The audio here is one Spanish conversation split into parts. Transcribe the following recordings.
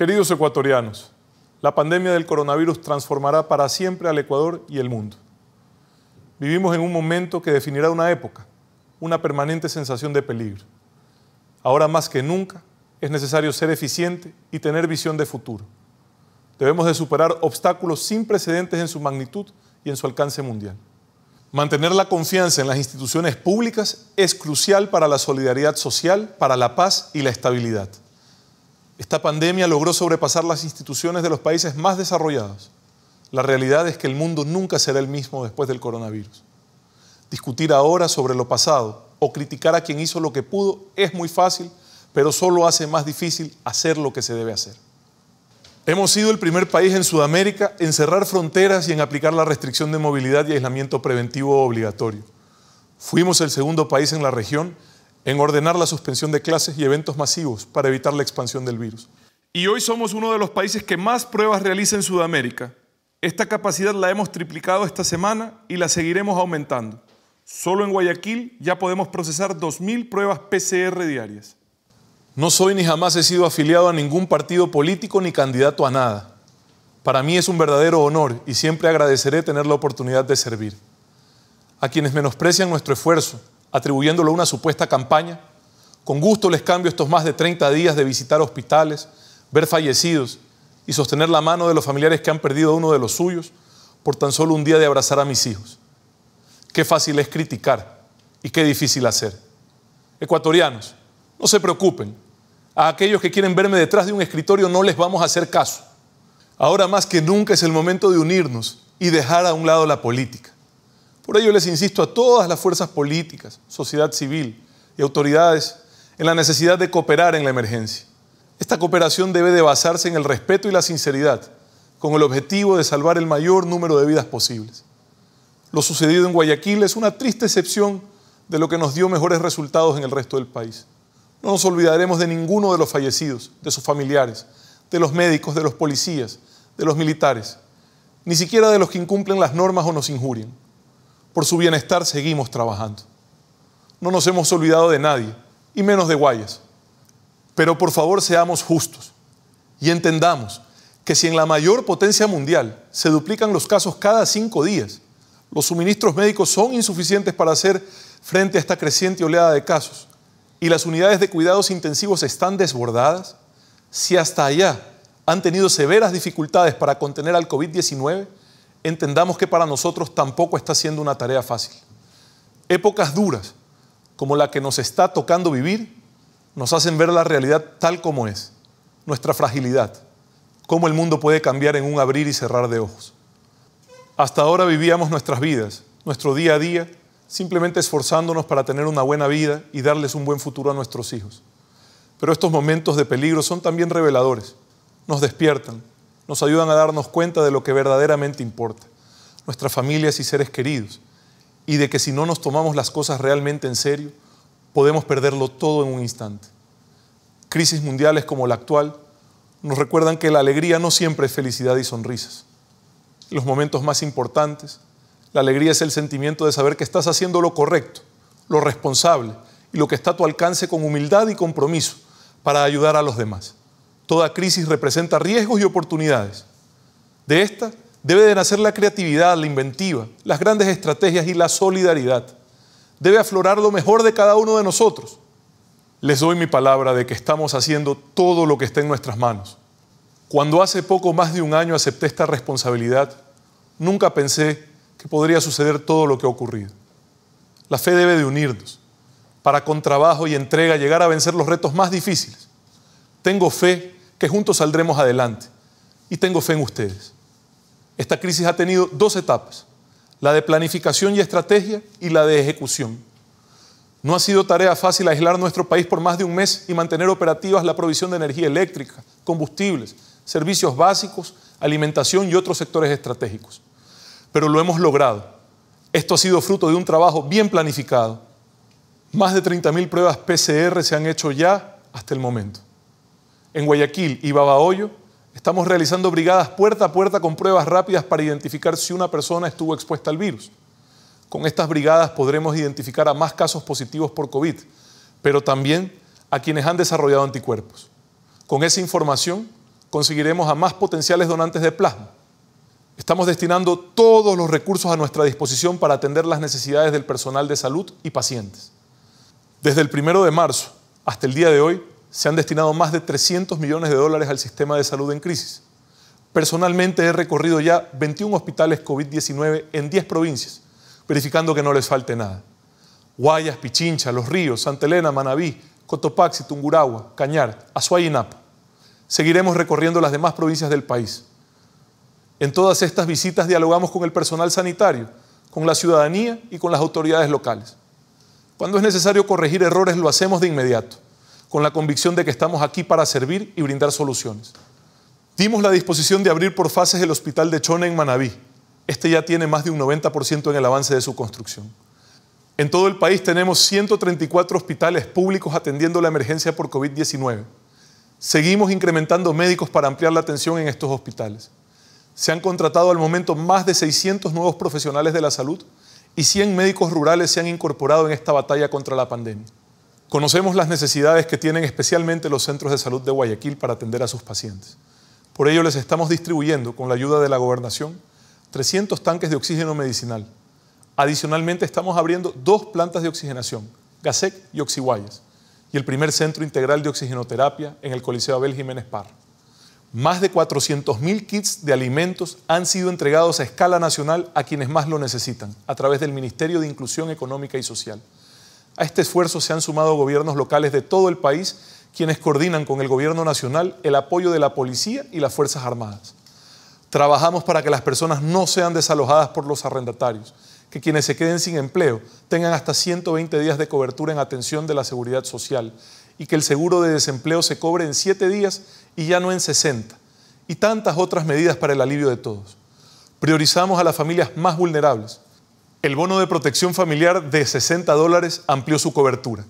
Queridos ecuatorianos, la pandemia del coronavirus transformará para siempre al Ecuador y el mundo. Vivimos en un momento que definirá una época, una permanente sensación de peligro. Ahora más que nunca es necesario ser eficiente y tener visión de futuro. Debemos de superar obstáculos sin precedentes en su magnitud y en su alcance mundial. Mantener la confianza en las instituciones públicas es crucial para la solidaridad social, para la paz y la estabilidad. Esta pandemia logró sobrepasar las instituciones de los países más desarrollados. La realidad es que el mundo nunca será el mismo después del coronavirus. Discutir ahora sobre lo pasado o criticar a quien hizo lo que pudo es muy fácil, pero solo hace más difícil hacer lo que se debe hacer. Hemos sido el primer país en Sudamérica en cerrar fronteras y en aplicar la restricción de movilidad y aislamiento preventivo obligatorio. Fuimos el segundo país en la región en ordenar la suspensión de clases y eventos masivos para evitar la expansión del virus. Y hoy somos uno de los países que más pruebas realiza en Sudamérica. Esta capacidad la hemos triplicado esta semana y la seguiremos aumentando. Solo en Guayaquil ya podemos procesar 2.000 pruebas PCR diarias. No soy ni jamás he sido afiliado a ningún partido político ni candidato a nada. Para mí es un verdadero honor y siempre agradeceré tener la oportunidad de servir. A quienes menosprecian nuestro esfuerzo, atribuyéndolo a una supuesta campaña. Con gusto les cambio estos más de 30 días de visitar hospitales, ver fallecidos y sostener la mano de los familiares que han perdido a uno de los suyos por tan solo un día de abrazar a mis hijos. Qué fácil es criticar y qué difícil hacer. Ecuatorianos, no se preocupen. A aquellos que quieren verme detrás de un escritorio no les vamos a hacer caso. Ahora más que nunca es el momento de unirnos y dejar a un lado la política. Por ello les insisto a todas las fuerzas políticas, sociedad civil y autoridades en la necesidad de cooperar en la emergencia. Esta cooperación debe de basarse en el respeto y la sinceridad, con el objetivo de salvar el mayor número de vidas posibles. Lo sucedido en Guayaquil es una triste excepción de lo que nos dio mejores resultados en el resto del país. No nos olvidaremos de ninguno de los fallecidos, de sus familiares, de los médicos, de los policías, de los militares, ni siquiera de los que incumplen las normas o nos injurien. Por su bienestar seguimos trabajando. No nos hemos olvidado de nadie, y menos de Guayas. Pero por favor seamos justos y entendamos que si en la mayor potencia mundial se duplican los casos cada cinco días, los suministros médicos son insuficientes para hacer frente a esta creciente oleada de casos y las unidades de cuidados intensivos están desbordadas, si hasta allá han tenido severas dificultades para contener al COVID-19, entendamos que para nosotros tampoco está siendo una tarea fácil. Épocas duras, como la que nos está tocando vivir, nos hacen ver la realidad tal como es, nuestra fragilidad, cómo el mundo puede cambiar en un abrir y cerrar de ojos. Hasta ahora vivíamos nuestras vidas, nuestro día a día, simplemente esforzándonos para tener una buena vida y darles un buen futuro a nuestros hijos. Pero estos momentos de peligro son también reveladores, nos despiertan, nos ayudan a darnos cuenta de lo que verdaderamente importa, nuestras familias y seres queridos, y de que si no nos tomamos las cosas realmente en serio, podemos perderlo todo en un instante. Crisis mundiales como la actual nos recuerdan que la alegría no siempre es felicidad y sonrisas. Los momentos más importantes, la alegría es el sentimiento de saber que estás haciendo lo correcto, lo responsable y lo que está a tu alcance con humildad y compromiso para ayudar a los demás. Toda crisis representa riesgos y oportunidades. De esta, debe de nacer la creatividad, la inventiva, las grandes estrategias y la solidaridad. Debe aflorar lo mejor de cada uno de nosotros. Les doy mi palabra de que estamos haciendo todo lo que está en nuestras manos. Cuando hace poco más de un año acepté esta responsabilidad, nunca pensé que podría suceder todo lo que ha ocurrido. La fe debe de unirnos para con trabajo y entrega llegar a vencer los retos más difíciles. Tengo fe que juntos saldremos adelante. Y tengo fe en ustedes. Esta crisis ha tenido dos etapas, la de planificación y estrategia y la de ejecución. No ha sido tarea fácil aislar nuestro país por más de un mes y mantener operativas la provisión de energía eléctrica, combustibles, servicios básicos, alimentación y otros sectores estratégicos. Pero lo hemos logrado. Esto ha sido fruto de un trabajo bien planificado. Más de 30.000 pruebas PCR se han hecho ya hasta el momento en Guayaquil y Babahoyo, estamos realizando brigadas puerta a puerta con pruebas rápidas para identificar si una persona estuvo expuesta al virus. Con estas brigadas podremos identificar a más casos positivos por COVID, pero también a quienes han desarrollado anticuerpos. Con esa información conseguiremos a más potenciales donantes de plasma. Estamos destinando todos los recursos a nuestra disposición para atender las necesidades del personal de salud y pacientes. Desde el primero de marzo hasta el día de hoy, se han destinado más de 300 millones de dólares al sistema de salud en crisis. Personalmente he recorrido ya 21 hospitales COVID-19 en 10 provincias, verificando que no les falte nada. Guayas, Pichincha, Los Ríos, Santa Elena, Manabí, Cotopaxi, Tungurahua, Cañar, Azuay y Napo. Seguiremos recorriendo las demás provincias del país. En todas estas visitas dialogamos con el personal sanitario, con la ciudadanía y con las autoridades locales. Cuando es necesario corregir errores lo hacemos de inmediato con la convicción de que estamos aquí para servir y brindar soluciones. Dimos la disposición de abrir por fases el hospital de Chone en Manabí. Este ya tiene más de un 90% en el avance de su construcción. En todo el país tenemos 134 hospitales públicos atendiendo la emergencia por COVID-19. Seguimos incrementando médicos para ampliar la atención en estos hospitales. Se han contratado al momento más de 600 nuevos profesionales de la salud y 100 médicos rurales se han incorporado en esta batalla contra la pandemia. Conocemos las necesidades que tienen especialmente los centros de salud de Guayaquil para atender a sus pacientes. Por ello les estamos distribuyendo, con la ayuda de la gobernación, 300 tanques de oxígeno medicinal. Adicionalmente estamos abriendo dos plantas de oxigenación, GASEC y Oxiguayas, y el primer centro integral de oxigenoterapia en el Coliseo Abel Jiménez Par. Más de 400.000 kits de alimentos han sido entregados a escala nacional a quienes más lo necesitan, a través del Ministerio de Inclusión Económica y Social. A este esfuerzo se han sumado gobiernos locales de todo el país, quienes coordinan con el gobierno nacional el apoyo de la policía y las Fuerzas Armadas. Trabajamos para que las personas no sean desalojadas por los arrendatarios, que quienes se queden sin empleo tengan hasta 120 días de cobertura en atención de la seguridad social y que el seguro de desempleo se cobre en 7 días y ya no en 60, y tantas otras medidas para el alivio de todos. Priorizamos a las familias más vulnerables, el bono de protección familiar de 60 dólares amplió su cobertura.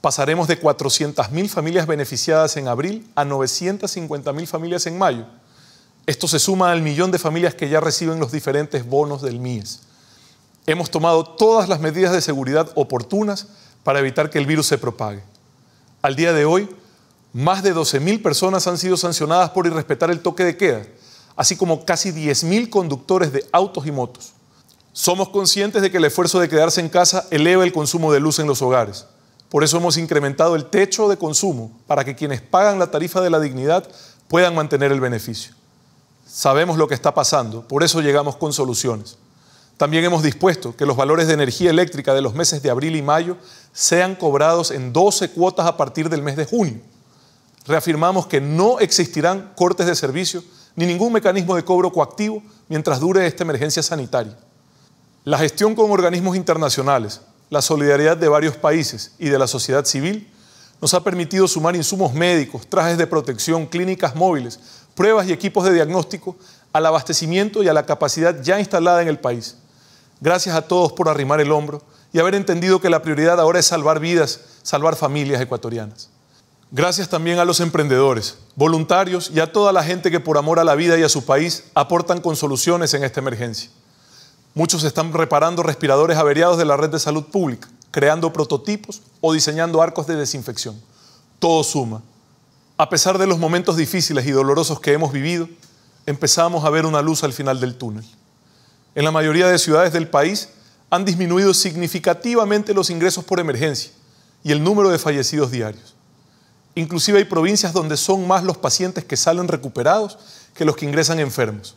Pasaremos de 400.000 familias beneficiadas en abril a 950.000 familias en mayo. Esto se suma al millón de familias que ya reciben los diferentes bonos del MIES. Hemos tomado todas las medidas de seguridad oportunas para evitar que el virus se propague. Al día de hoy, más de 12.000 personas han sido sancionadas por irrespetar el toque de queda, así como casi 10.000 conductores de autos y motos. Somos conscientes de que el esfuerzo de quedarse en casa eleva el consumo de luz en los hogares. Por eso hemos incrementado el techo de consumo para que quienes pagan la tarifa de la dignidad puedan mantener el beneficio. Sabemos lo que está pasando, por eso llegamos con soluciones. También hemos dispuesto que los valores de energía eléctrica de los meses de abril y mayo sean cobrados en 12 cuotas a partir del mes de junio. Reafirmamos que no existirán cortes de servicio ni ningún mecanismo de cobro coactivo mientras dure esta emergencia sanitaria. La gestión con organismos internacionales, la solidaridad de varios países y de la sociedad civil nos ha permitido sumar insumos médicos, trajes de protección, clínicas móviles, pruebas y equipos de diagnóstico al abastecimiento y a la capacidad ya instalada en el país. Gracias a todos por arrimar el hombro y haber entendido que la prioridad ahora es salvar vidas, salvar familias ecuatorianas. Gracias también a los emprendedores, voluntarios y a toda la gente que por amor a la vida y a su país aportan con soluciones en esta emergencia. Muchos están reparando respiradores averiados de la red de salud pública, creando prototipos o diseñando arcos de desinfección. Todo suma. A pesar de los momentos difíciles y dolorosos que hemos vivido, empezamos a ver una luz al final del túnel. En la mayoría de ciudades del país han disminuido significativamente los ingresos por emergencia y el número de fallecidos diarios. Inclusive hay provincias donde son más los pacientes que salen recuperados que los que ingresan enfermos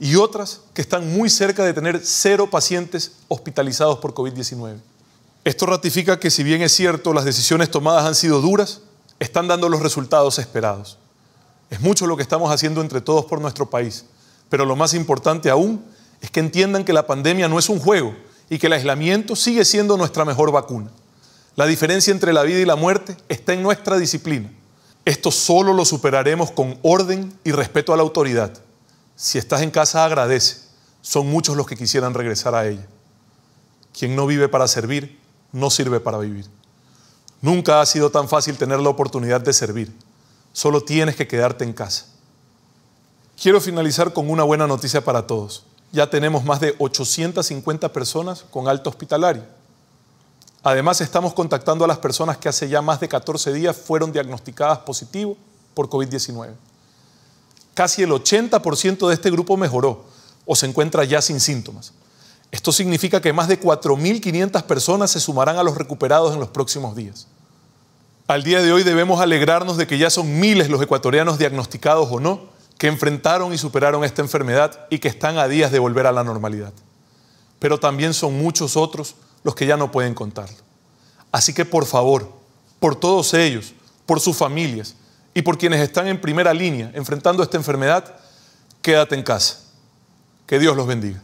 y otras que están muy cerca de tener cero pacientes hospitalizados por COVID-19. Esto ratifica que si bien es cierto las decisiones tomadas han sido duras, están dando los resultados esperados. Es mucho lo que estamos haciendo entre todos por nuestro país, pero lo más importante aún es que entiendan que la pandemia no es un juego y que el aislamiento sigue siendo nuestra mejor vacuna. La diferencia entre la vida y la muerte está en nuestra disciplina. Esto solo lo superaremos con orden y respeto a la autoridad. Si estás en casa, agradece. Son muchos los que quisieran regresar a ella. Quien no vive para servir, no sirve para vivir. Nunca ha sido tan fácil tener la oportunidad de servir. Solo tienes que quedarte en casa. Quiero finalizar con una buena noticia para todos. Ya tenemos más de 850 personas con alto hospitalario. Además, estamos contactando a las personas que hace ya más de 14 días fueron diagnosticadas positivo por COVID-19 casi el 80% de este grupo mejoró o se encuentra ya sin síntomas. Esto significa que más de 4.500 personas se sumarán a los recuperados en los próximos días. Al día de hoy debemos alegrarnos de que ya son miles los ecuatorianos diagnosticados o no que enfrentaron y superaron esta enfermedad y que están a días de volver a la normalidad. Pero también son muchos otros los que ya no pueden contarlo. Así que por favor, por todos ellos, por sus familias, y por quienes están en primera línea enfrentando esta enfermedad, quédate en casa. Que Dios los bendiga.